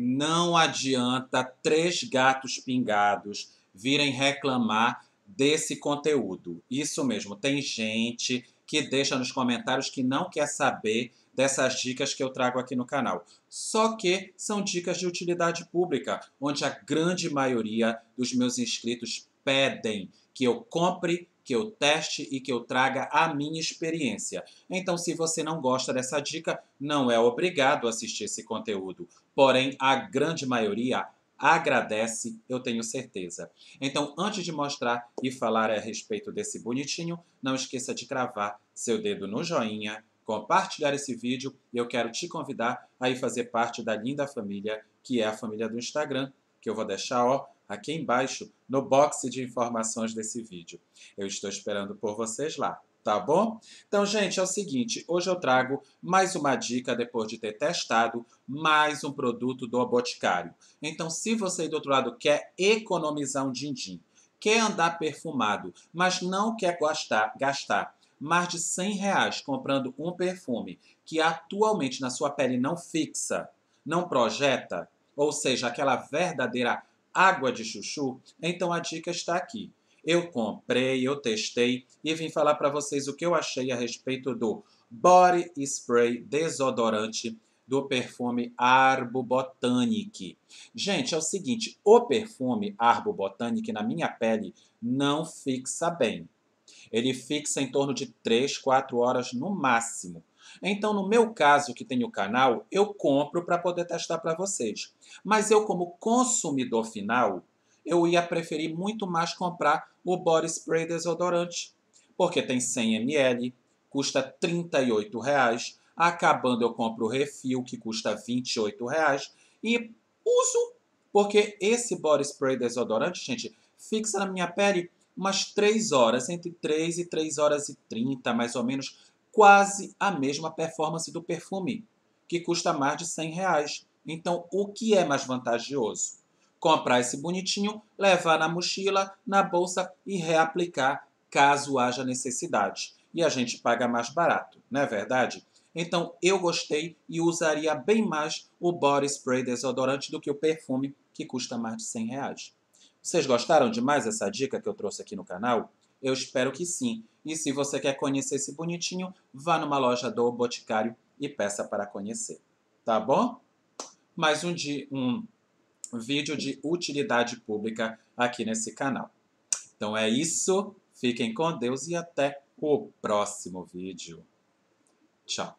Não adianta três gatos pingados virem reclamar desse conteúdo. Isso mesmo, tem gente que deixa nos comentários que não quer saber dessas dicas que eu trago aqui no canal. Só que são dicas de utilidade pública, onde a grande maioria dos meus inscritos pedem que eu compre que eu teste e que eu traga a minha experiência. Então, se você não gosta dessa dica, não é obrigado a assistir esse conteúdo. Porém, a grande maioria agradece, eu tenho certeza. Então, antes de mostrar e falar a respeito desse bonitinho, não esqueça de cravar seu dedo no joinha, compartilhar esse vídeo e eu quero te convidar a ir fazer parte da linda família que é a família do Instagram, que eu vou deixar, ó, aqui embaixo no box de informações desse vídeo. Eu estou esperando por vocês lá, tá bom? Então, gente, é o seguinte, hoje eu trago mais uma dica depois de ter testado mais um produto do Boticário. Então, se você aí do outro lado quer economizar um din-din, quer andar perfumado, mas não quer gastar, gastar mais de 100 reais comprando um perfume que atualmente na sua pele não fixa, não projeta, ou seja, aquela verdadeira água de chuchu, então a dica está aqui. Eu comprei, eu testei e vim falar para vocês o que eu achei a respeito do body spray desodorante do perfume Arbo Botanic. Gente, é o seguinte, o perfume Arbo Botanic na minha pele não fixa bem. Ele fixa em torno de 3, 4 horas no máximo. Então, no meu caso, que tenho o canal, eu compro para poder testar para vocês. Mas eu, como consumidor final, eu ia preferir muito mais comprar o body spray desodorante, porque tem 100 ml, custa R$ reais, acabando eu compro o refil que custa R$ 28 reais, e uso, porque esse body spray desodorante, gente, fixa na minha pele umas 3 horas, entre 3 e 3 horas e 30, mais ou menos, quase a mesma performance do perfume, que custa mais de 100 reais. Então, o que é mais vantajoso? Comprar esse bonitinho, levar na mochila, na bolsa e reaplicar caso haja necessidade. E a gente paga mais barato, não é verdade? Então eu gostei e usaria bem mais o body spray desodorante do que o perfume, que custa mais de 100 reais. Vocês gostaram demais dessa dica que eu trouxe aqui no canal? Eu espero que sim. E se você quer conhecer esse bonitinho, vá numa loja do Boticário e peça para conhecer. Tá bom? Mais um, um vídeo de utilidade pública aqui nesse canal. Então é isso. Fiquem com Deus e até o próximo vídeo. Tchau.